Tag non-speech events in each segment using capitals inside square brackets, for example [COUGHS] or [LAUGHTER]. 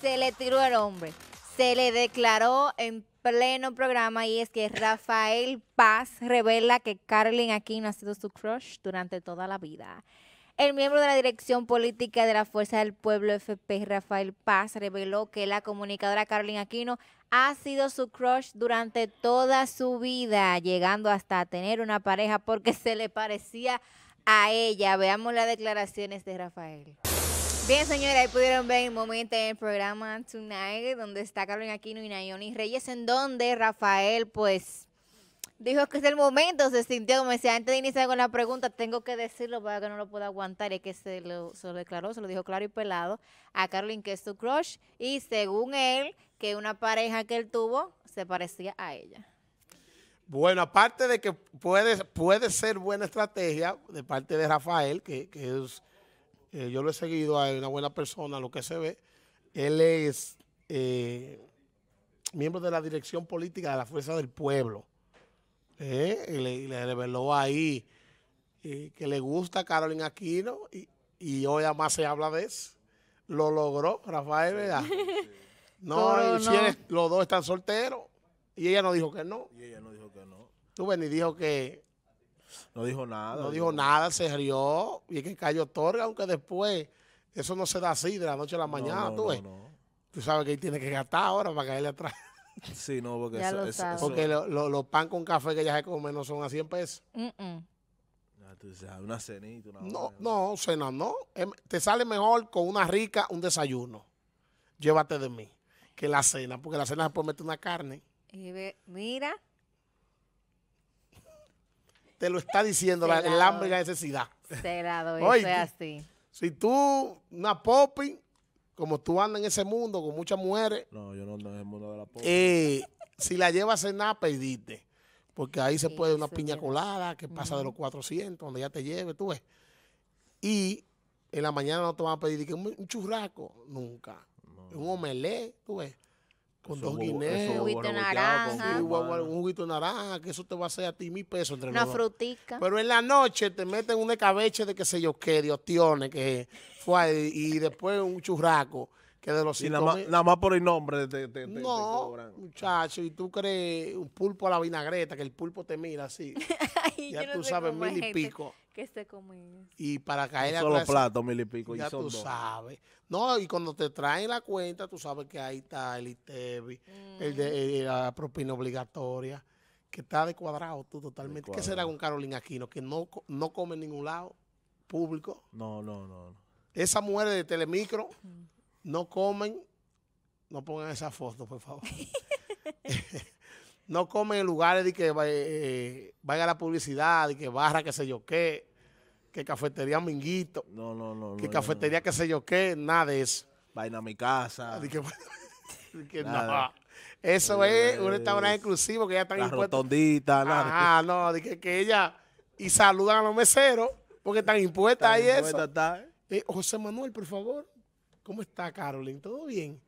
se le tiró el hombre. Se le declaró en pleno programa y es que Rafael Paz revela que carlin Aquino ha sido su crush durante toda la vida. El miembro de la Dirección Política de la Fuerza del Pueblo FP, Rafael Paz, reveló que la comunicadora carlin Aquino ha sido su crush durante toda su vida, llegando hasta tener una pareja porque se le parecía a ella. Veamos las declaraciones de Rafael. Bien, señora, ahí pudieron ver el momento en el programa Tonight, donde está Carolina Aquino y Nayoni Reyes, en donde Rafael, pues, dijo que es el momento, se sintió como decía, antes de iniciar con la pregunta, tengo que decirlo para que no lo pueda aguantar, es que se lo, se declaró, se lo dijo claro y pelado a Carolina que es su crush, y según él, que una pareja que él tuvo se parecía a ella. Bueno, aparte de que puede, puede ser buena estrategia de parte de Rafael, que, que es eh, yo lo he seguido, es una buena persona, lo que se ve. Él es eh, miembro de la dirección política de la Fuerza del Pueblo. Eh, y le, reveló ahí que le gusta a Carolina Aquino y, hoy además se habla de eso. Lo logró Rafael, ¿verdad? [LAUGHS] No, los dos están solteros. Y ella no dijo que no. Y ella no dijo que no. Tú ven y dijo que no dijo nada. No dijo nada, se rió. Y es que cayó Torga, aunque después eso no se da así de la noche a la mañana, tú ves. Tú sabes que tiene que gastar ahora para caerle atrás. [LAUGHS] Sí, no, porque Porque los pan con café que ya se come no son a 100 pesos. una cenita, No, no, cena no. Te sale mejor con una rica, un desayuno. Llévate de mí. Que la cena, porque la cena se puede meter una carne. Y ve, mira te lo está diciendo, la, el hambre necesidad. Se la doy, así. Si tú, una popping, como tú andas en ese mundo con muchas mujeres. No, yo no ando en el mundo de la popping. Eh, si la llevas a cenar, pediste. Porque ahí se puede una piña colada que pasa de los 400, donde ya te lleve, tú ves. Y en la mañana no te van a pedir un, churraco churrasco, nunca. Un omelé, tú ves con dos guineos, un juguito de naranja, un juguito de naranja, que eso te va a hacer a ti mil pesos entre Una frutica. Pero en la noche te meten una cabeche de qué sé yo qué, de ostiones, que fue y después un churraco de los y nada, más, por el nombre de no, muchacho, y tú crees un pulpo a la vinagreta, que el pulpo te mira así. [LAUGHS] ya tú sabes, mil y pico. Que se comen. Y para caer no los platos, mil y pico. Ya tú sabes. No, y cuando te traen la cuenta, tú sabes que ahí está el ITEVI, el mm. eh, la propina obligatoria, que está de cuadrado tú totalmente. ¿Qué será con Carolina Aquino? Que no, no come en ningún lado público. No, no, no. Esa mujer de Telemicro... Mm no comen, no pongan esa foto, por favor. [LAUGHS] [LAUGHS] no comen en lugares de que eh, eh, vaya la publicidad, de que barra, que sé yo qué, que cafetería minguito. No, no, Que cafetería, que sé yo qué, nada de eso. Vaina a mi casa. [LAUGHS] Eso es un eh, restaurante exclusivo que ya están impuestos. Ah, no, de que, ella y saludan a los meseros porque están impuestas ahí eso. José Manuel, por favor. ¿Cómo está Carolyn? ¿Todo bien?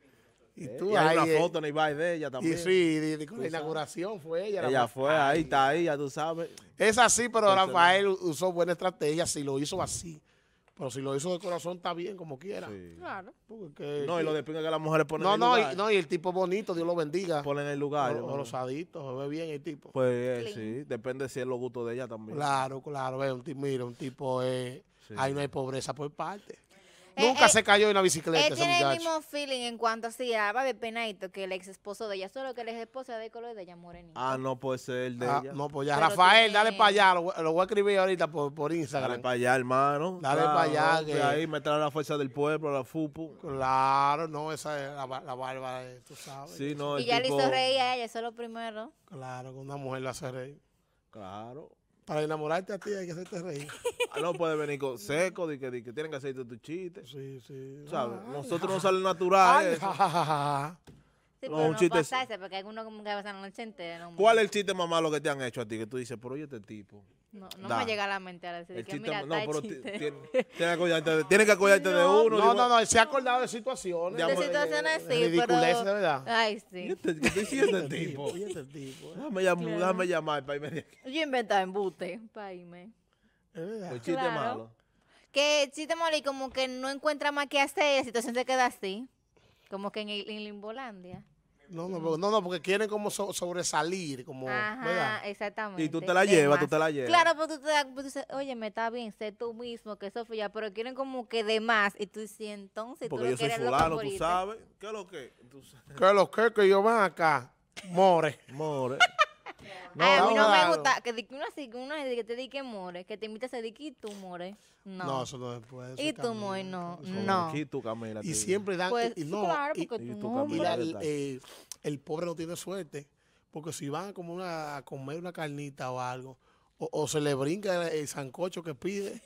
Y eh, tú ahí. Hay una eh, foto en Ibai de ella también. Y sí, con la inauguración fue ella. Ella fue ahí, está ahí, ya tú sabes. Es así, pero Rafael usó buena estrategia, si lo hizo así. Pero si lo hizo de corazón, está bien, como quiera. Claro. Porque, no, y lo de que las mujeres ponen no, en no, lugar. Y, no, y el tipo bonito, Dios lo bendiga. Ponen el lugar. O, se ve bien el tipo. Pues eh, sí, depende si es lo gusto de ella también. Claro, claro. un mira, un tipo, es... ahí no hay pobreza por parte. Eh, Nunca eh, se cayó en la bicicleta. Él tiene el mismo feeling en cuanto así a de penaito que el ex esposo de ella, solo que el ex esposo de color de ella morenita. Ah, no puede ser el de ah, ella. No, pues ya. Rafael, dale para allá, lo, voy a escribir ahorita por, Instagram. Dale para allá, hermano. Dale para allá. Que... Ahí me trae la fuerza del pueblo, la fútbol. Claro, no, esa es la, bárbara barba, de, tú sabes. Sí, no, y ya le hizo reír a ella, eso es lo primero. Claro, que una mujer la hace reír. Claro. Para enamorarte a ti hay que hacerte reír. [LAUGHS] Ah, no puede venir con seco, de que, que tienen que hacer tu chiste. Sí, sí. ¿Sabes? Nosotros no sale naturales sí, no, pero un no chiste. porque hay uno que pasa en noche entera. ¿Cuál es el chiste más malo que te han hecho a ti? Que tú dices, pero oye, este tipo. No, no me llega a la mente ahora. decir que, chiste, mira, no, pero [LAUGHS] tiene que acordarte, de uno. No, no, no, se ha acordado de situaciones. De, situaciones, sí, pero... Ay, sí. Este, ¿Qué te este, este tipo? Oye, este tipo. Eh. Déjame, llamar para irme de aquí. Yo inventaba embute para irme. Que El chiste malo. Que chiste y como que no encuentra más que hacer, y la situación se queda así. Como que en, Limbolandia. No, no, porque- no, no, porque quieren como sobresalir, como, Ajá, exactamente. Y tú te la llevas, tú te la llevas. Claro, pero pues tú te pues dices, oye, me está bien, sé tú mismo, que eso ya, pero quieren como que de más. Y tú dices, entonces tú Porque yo soy fulano, tú sabes. ¿Qué lo que? Que que yo van acá, more. More no me gusta que uno así, que te di que more, que te invite a decir y tú more. No. eso no después Y tú more, no. No. Y siempre dan. Pues, y tú el pobre no tiene suerte. Porque si van como a comer una carnita o algo, o, se le brinca el, sancocho que pide,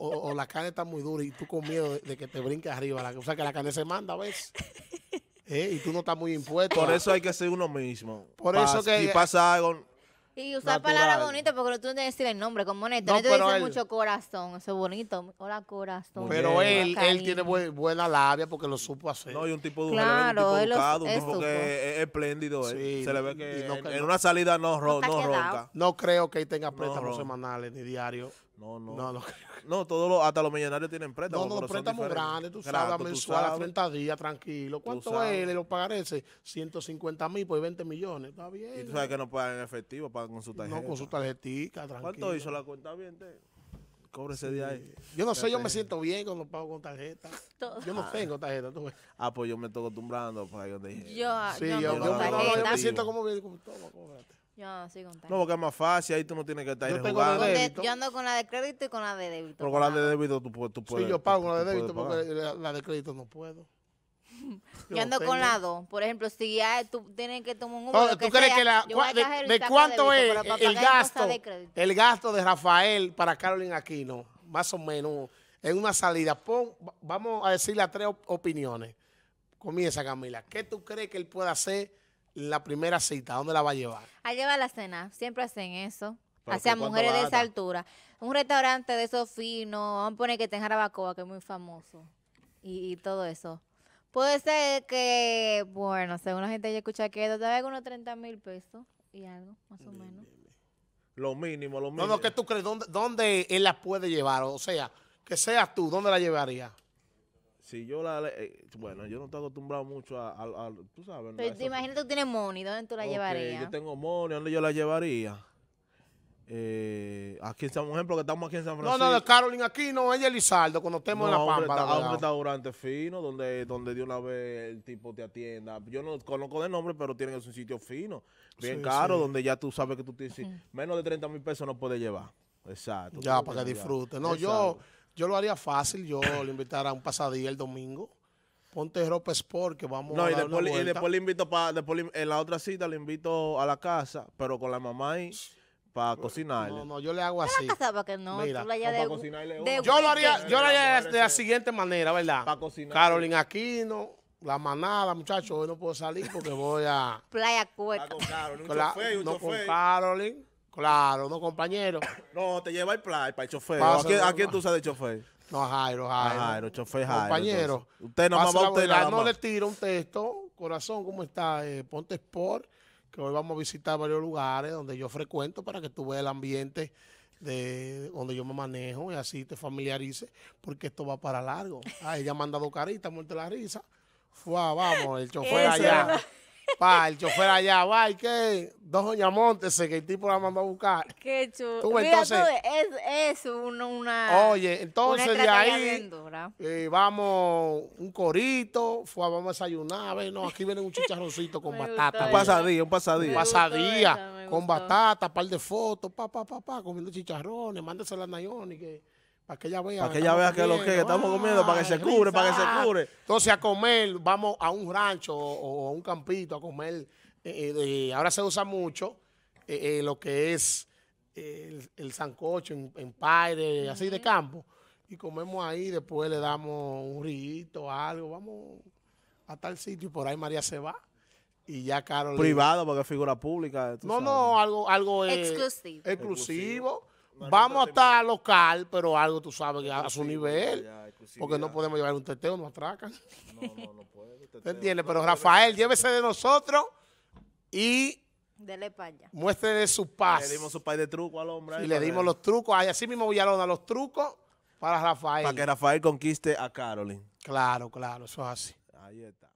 o, la carne está muy dura y tú con miedo de, que te brinque arriba. o sea, que la carne se manda, ¿ves? [LAUGHS] ¿Eh? Y tú no estás muy impuesto. Por eso hay que ser uno mismo. Por eso que... Si pasa algo, y usar palabras bonitas porque tú no tienes que decir el nombre, como Néstor. No, tú mucho corazón, eso es bonito. Hola, corazón. Pero él, él tiene buena labia porque lo supo hacer. No, y un tipo de claro, un tipo que es espléndido. se le ve que, en, una salida no, no, ronca. No creo que él tenga préstamos semanales ni diarios. No, no. No, no, todos hasta los millonarios tienen préstamos. No, no, los préstamos grandes, tú sabes, mensual, a 30 días, tranquilo. ¿Cuánto es? Le lo pagaré ese 150 mil, pues 20 millones, está bien. Y tú sabes que no pagan en efectivo, pagan con su tarjeta. No, con su tarjetita, tranquilo. ¿Cuánto hizo la cuenta bien? Cobre ese día ahí. Yo no sé, yo me siento bien cuando pago con tarjeta. Yo no ah. tengo tarjeta, tú Ah, pues yo me estoy acostumbrando para pues, yo te dije. Yo, sí, yo, yo, yo, me siento como bien, como, toma, cóbrate no porque es más fácil, ahí tú no tienes que estar yo jugando. yo ando con la de crédito y con la de débito. Pero con la de débito tú, puedes. Sí, yo pago con la de débito porque la, de crédito no puedo. [LAUGHS] Yo, ando con la dos Por ejemplo, si ya tú tienes que tomar un Uber. Oh, ¿Tú crees que la, de, cuánto es el gasto, el gasto de Rafael para Carolina Aquino? Más o menos, en una salida. vamos a decir las tres opiniones. Comienza, Camila. ¿Qué tú crees que él pueda hacer la primera cita? dónde la va a llevar? A llevar la cena. Siempre hacen eso. Hacia mujeres de esa altura. Un restaurante de esos finos. Vamos a poner que tenga en Jarabacoa, que es muy famoso. Y, todo eso. Puede ser que, bueno, según la gente ya escucha que todavía vez unos 30 mil pesos y algo, más o menos. Lo mínimo, lo mínimo. No, no, ¿qué tú crees? ¿Dónde, ¿Dónde él la puede llevar? O sea, que seas tú, ¿dónde la llevaría? si yo la eh, bueno, yo no estoy acostumbrado mucho a, tú sabes. Pero imagínate tú tienes money, ¿dónde tú la llevarías? Yo tengo money, ¿dónde yo la llevaría? Eh, aquí en San por ejemplo, que estamos aquí en San Francisco. No, no, de Carolina aquí no, ella Lizardo cuando estemos en la Pampa. a un restaurante fino donde, donde de una vez el tipo te atienda. Yo no conozco de nombre, pero tienen un sitio fino, bien caro, donde ya tú sabes que tú tienes menos de 30 mil pesos no puedes llevar. Exacto. Ya, para que disfrute. No, yo yo lo haría fácil, yo le invitaría a un pasadía el domingo. Ponte ropa sport que vamos no, a y y después le invito en la otra cita le invito a la casa, pero con la mamá y para cocinarle. No, no, yo le hago así. para que no, Mira, tú yo lo haría, yo lo haría de la siguiente manera, ¿verdad? Para cocinar. Carolina Aquino, la manada, muchachos, hoy no puedo salir porque voy a Playa Cuerta. no, con Carolyn. Claro, no compañero. [COUGHS] No, te lleva el play para el chofer. ¿A quién, tú sabes de chofer? No, a Jairo, Jairo. A Jairo, chofer Jairo. Compañero. usted va a usted No le tiro un texto. Corazón, ¿cómo está? Eh, Ponte Sport, que hoy vamos a visitar varios lugares donde yo frecuento para que tú veas el ambiente de donde yo me manejo y así te familiarices, porque esto va para largo. Ah, ella me ha mandado carita, muerte la risa. Fua, vamos, el chofer allá. Pa, el chofer allá, va, y que dos doñamontes que el tipo la mandó a buscar. Qué chulo. es, una, una, Oye, entonces de ahí eh, vamos un corito, fue, vamos a desayunar, a ver, no, aquí viene un chicharroncito con [LAUGHS] batata. Un pasadilla, un pasadilla. Un pasadilla, con batata, par de fotos, pa, pa, pa, pa, comiendo chicharrones, mándese a Nayoni que para que ella vea. que lo que, estamos comiendo, para que se cubre, para que se cubre. Entonces a comer, vamos a un rancho o, a un campito a comer. Eh, eh, ahora se usa mucho eh, lo que es el, sancocho en, en así de campo. Y comemos ahí, después le damos un rito, algo, vamos a tal sitio y por ahí María se va. Y ya Carol. Privado, porque figura pública. No, no, algo, algo exclusivo. exclusivo vamos a estar local, pero algo tú sabes que a su nivel. porque no podemos llevar un teteo, nos atracan. No, no, no puede. ¿Te [LAUGHS] entiendes? Pero Rafael, llévese de nosotros y Dele su paz. Le dimos su paz de truco al hombre. Y le dimos los trucos. así mismo Villalona, los trucos para Rafael. Para que Rafael conquiste a Carolyn. Claro, claro, eso es así. Ahí está.